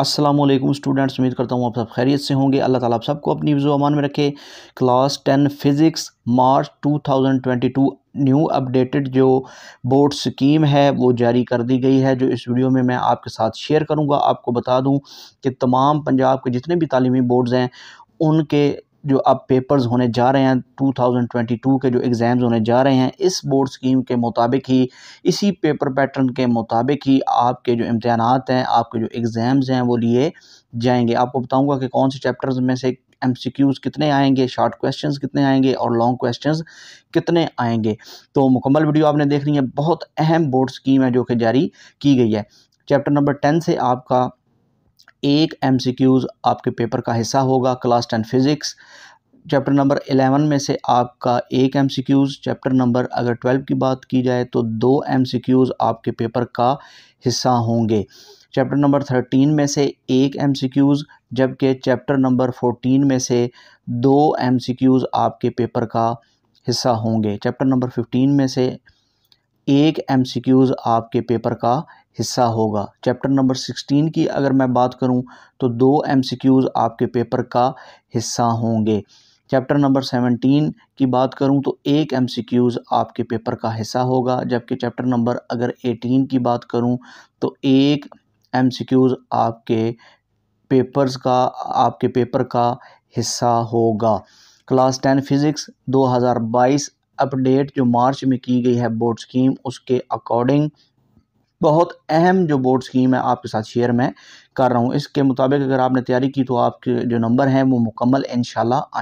Aslam students उम्मीद करता हूँ आप सब खैरियत से होंगे अल्लाह ताला आप सबको अपनी वजू अमान में रखे class ten physics March 2022 new updated जो बोर्ड स्कीम है वो जारी कर दी गई है जो इस वीडियो में मैं आपके साथ शेयर करूँगा आपको बता दूँ कि तमाम पंजाब के जितने भी तालीमी बोर्ड्स हैं उनके जो अब पेपर्स होने जा रहे हैं 2022 के जो एग्ज़ाम्स होने जा रहे हैं इस बोर्ड स्कीम के मुताबिक ही इसी पेपर पैटर्न के मुताबिक ही आपके जो इम्तहान हैं आपके जो एग्ज़ाम्स हैं वो लिए जाएंगे आपको बताऊंगा कि कौन से चैप्टर्स में से एम कितने आएंगे शॉर्ट क्वेश्चंस कितने आएंगे और लॉन्ग क्वेश्चंस कितने आएंगे तो मुकम्मल वीडियो आपने देखनी है बहुत अहम बोर्ड स्कीम है जो कि जारी की गई है चैप्टर नंबर टेन से आपका एक एम आपके पेपर का हिस्सा होगा class ten physics chapter number eleven में से आपका एक M C Qs chapter number अगर ट्वेल्व की बात की जाए तो दो एम सी क्यूज़ आपके पेपर का हिस्सा होंगे चैप्टर नंबर थर्टीन में से एक एम सी क्यूज़ जबकि चैप्टर नंबर फोर्टीन में से दो एम सी क्यूज़ आपके पेपर का हिस्सा होंगे चैप्टर नंबर फिफ्टीन में से एक एम आपके पेपर का हिस्सा होगा चैप्टर नंबर 16 की अगर मैं बात करूं तो दो एम आपके पेपर का हिस्सा होंगे चैप्टर नंबर 17 की बात करूं तो एक एम आपके पेपर का हिस्सा होगा जबकि चैप्टर नंबर अगर 18 की बात करूं तो एक एम आपके पेपर्स का आपके पेपर का हिस्सा होगा क्लास टेन फिज़िक्स 2022 अपडेट जो मार्च में की गई है बोर्ड स्कीम उसके अकॉर्डिंग बहुत अहम जो बोर्ड स्कीम है आपके साथ शेयर मैं कर रहा हूँ इसके मुताबिक अगर आपने तैयारी की तो आपके जो नंबर हैं वो मुकम्मल इन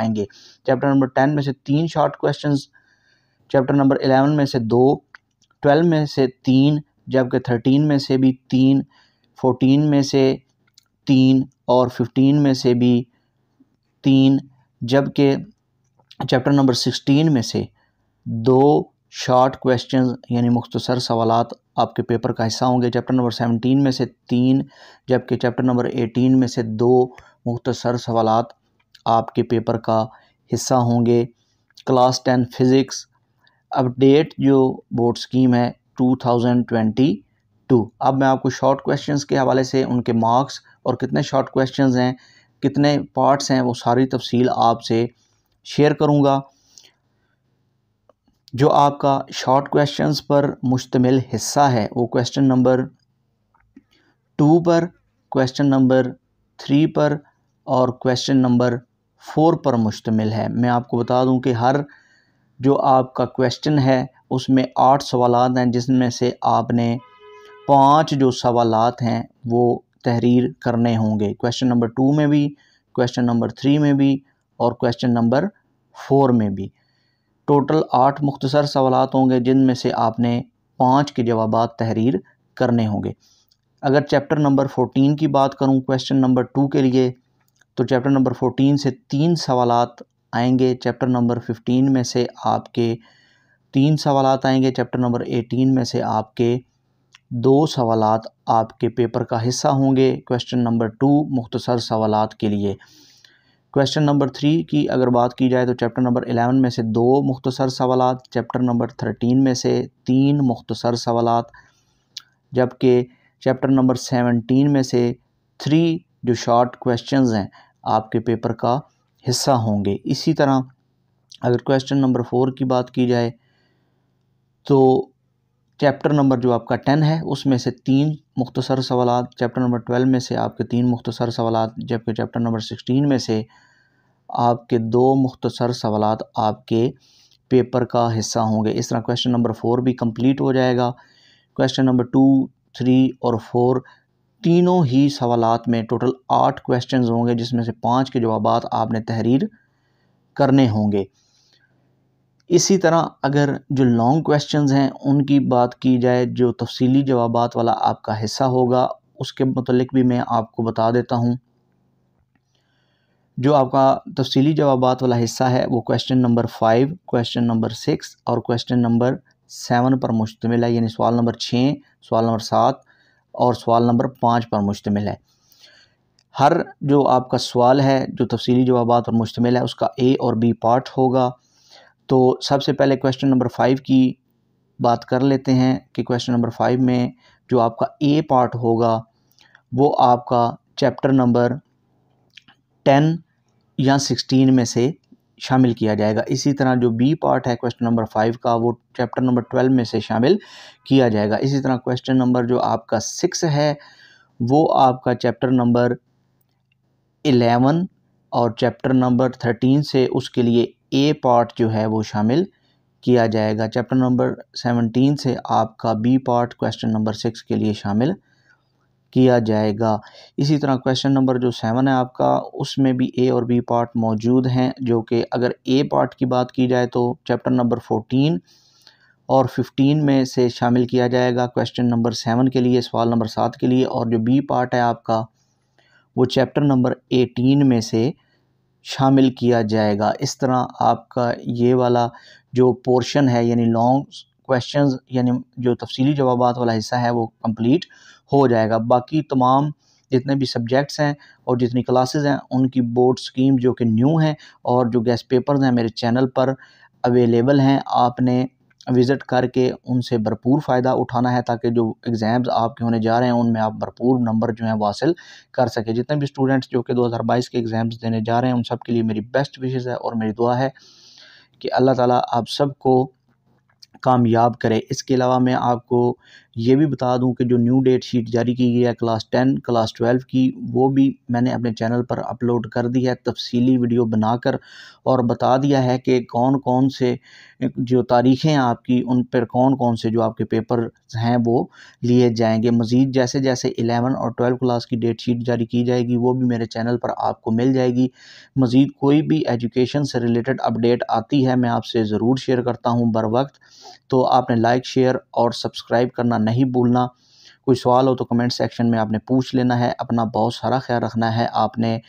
आएंगे चैप्टर नंबर टेन में से तीन short question chapter number eleven में से दो ट्वेल्व में से तीन जबकि थर्टीन में से भी तीन फोटीन में से तीन और फिफ्टीन में से भी तीन जबकि चैप्टर नंबर सिक्सटीन में से दो शॉर्ट क्वेश्चन यानी मुख्तसर सवाल आपके पेपर का हिस्सा होंगे चैप्टर नंबर सेवनटीन में से तीन जबकि चैप्टर नंबर एटीन में से दो मुख्तसर सवाल आपके पेपर का हिस्सा होंगे क्लास टेन फिज़िक्स अपडेट जो बोर्ड स्कीम है टू थाउजेंड ट्वेंटी टू अब मैं आपको शॉर्ट क्वेश्चंस के हवाले से उनके मार्क्स और कितने शॉर्ट क्वेश्चंस हैं कितने पार्ट्स हैं वो सारी तफसील आपसे शेयर करूँगा जो आपका शॉर्ट क्वेश्चंस पर मुश्तमिल हिस्सा है वो क्वेश्चन नंबर टू पर क्वेश्चन नंबर थ्री पर और क्वेश्चन नंबर फोर पर मुश्तमिल है मैं आपको बता दूं कि हर जो आपका क्वेश्चन है उसमें आठ सवाल हैं जिसमें से आपने पांच जो सवाल हैं वो तहरीर करने होंगे क्वेश्चन नंबर टू में भी क्वेश्चन नंबर थ्री में भी और क्वेश्चन नंबर फोर में भी टोटल आठ मुख्तसर सवाल होंगे जिनमें से आपने पाँच के जवाब तहरीर करने होंगे अगर चैप्टर नंबर फ़ोटीन की बात करूँ क्वेश्चन नंबर टू के लिए तो चैप्टर नंबर फ़ोटीन से तीन सवाल आएंगे चैप्टर नंबर फिफ्टीन में से आपके तीन सवालत आएंगे चैप्टर नंबर एटीन में से आपके दो सवाल आपके पेपर का हिस्सा होंगे क्वेश्चन नंबर टू मुख्तसर सवाल के लिए क्वेश्चन नंबर थ्री की अगर बात की जाए तो चैप्टर नंबर एलेवन में से दो मुख्तसर सवाल चैप्टर नंबर थर्टीन में से तीन मुख्तसर सवाल जबकि चैप्टर नंबर सेवनटीन में से थ्री जो शॉर्ट क्वेश्चन हैं आपके पेपर का हिस्सा होंगे इसी तरह अगर क्वेश्चन नंबर फोर की बात की जाए तो चैप्टर नंबर जो आपका टेन है उसमें से तीन मुख्तसर सवाल चैप्टर नंबर ट्वेल्व में से आपके तीन मुख्तसर सवाल जबकि चैप्टर नंबर सिक्सटीन में से आपके दो मुख्तसर सवाल आपके पेपर का हिस्सा होंगे इस तरह क्वेश्चन नंबर फोर भी कंप्लीट हो जाएगा क्वेश्चन नंबर टू थ्री और फोर तीनों ही सवाल में टोटल आठ क्वेश्चंस होंगे जिसमें से पांच के जवाब आपने तहरीर करने होंगे इसी तरह अगर जो लॉन्ग क्वेश्चंस हैं उनकी बात की जाए जो तफसीली जवाब वाला आपका हिस्सा होगा उसके मतलब भी मैं आपको बता देता हूँ जो आपका तफसीली जवाब वाला हिस्सा है वो question number five question number six और क्वेश्चन नंबर सेवन पर मुश्तमिल है यानी सवाल नंबर छः सवाल नंबर सात और सवाल नंबर पाँच पर मुश्तमिल है हर जो आपका सवाल है जो तफसीली जवाब पर मुश्तमिल है उसका ए और बी पार्ट होगा तो सबसे पहले क्वेश्चन नंबर फाइव की बात कर लेते हैं कि क्वेश्चन नंबर फाइव में जो आपका ए पार्ट होगा वो आपका चैप्टर नंबर टेन या सिक्सटीन में से शामिल किया जाएगा इसी तरह जो बी पार्ट है क्वेश्चन नंबर फाइव का वो चैप्टर नंबर ट्वेल्व में से शामिल किया जाएगा इसी तरह क्वेश्चन नंबर जो आपका सिक्स है वो आपका चैप्टर नंबर एलेवन और चैप्टर नंबर थर्टीन से उसके लिए ए पार्ट जो है वो शामिल किया जाएगा चैप्टर नंबर सेवनटीन से आपका B part question number six के लिए शामिल किया जाएगा इसी तरह क्वेश्चन नंबर जो सेवन है आपका उसमें भी ए और बी पार्ट मौजूद हैं जो कि अगर ए पार्ट की बात की जाए तो चैप्टर नंबर फोर्टीन और फिफ्टीन में से शामिल किया जाएगा क्वेश्चन नंबर सेवन के लिए सवाल नंबर सात के लिए और जो बी पार्ट है आपका वो चैप्टर नंबर एटीन में से शामिल किया जाएगा इस तरह आपका ये वाला जो पोर्शन है यानी लॉन्ग क्वेश्चन यानी जो तफसीली जवाब वाला हिस्सा है वो कम्प्लीट हो जाएगा बाकी तमाम जितने भी सब्जेक्ट्स हैं और जितनी क्लासेस हैं उनकी बोर्ड स्कीम जो कि न्यू हैं और जो गेस्ट पेपर्स हैं मेरे चैनल पर अवेलेबल हैं आपने विज़िट करके उनसे भरपूर फ़ायदा उठाना है ताकि जो एग्ज़ाम्स आपके होने जा रहे हैं उनमें आप भरपूर नंबर जो हैं वो हासिल कर सकें जितने भी स्टूडेंट्स जो कि दो हज़ार बाईस के एग्ज़ाम्स देने जा रहे हैं उन सब के लिए मेरी बेस्ट विशेज़ है और मेरी दुआ है कि अल्लाह ताला आप सबको कामयाब करे इसके अलावा मैं आपको ये भी बता दूं कि जो न्यू डेट शीट जारी की गई है क्लास टेन क्लास ट्वेल्व की वो भी मैंने अपने चैनल पर अपलोड कर दी है तफसीली वीडियो बनाकर और बता दिया है कि कौन कौन से जो तारीखें आपकी उन पर कौन कौन से जो आपके पेपर हैं वो लिए जाएंगे मज़ीद जैसे जैसे एलेवन और ट्वेल्व क्लास की डेट शीट जारी की जाएगी वो भी मेरे चैनल पर आपको मिल जाएगी मज़ीद कोई भी एजुकेशन से रिलेटेड अपडेट आती है मैं आपसे ज़रूर शेयर करता हूँ बर वक्त तो आपने लाइक शेयर और सब्सक्राइब करना नहीं भूलना कोई सवाल हो तो कमेंट सेक्शन में आपने पूछ लेना है अपना बहुत सारा ख्याल रखना है आपने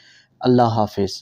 अल्लाह हाफिज़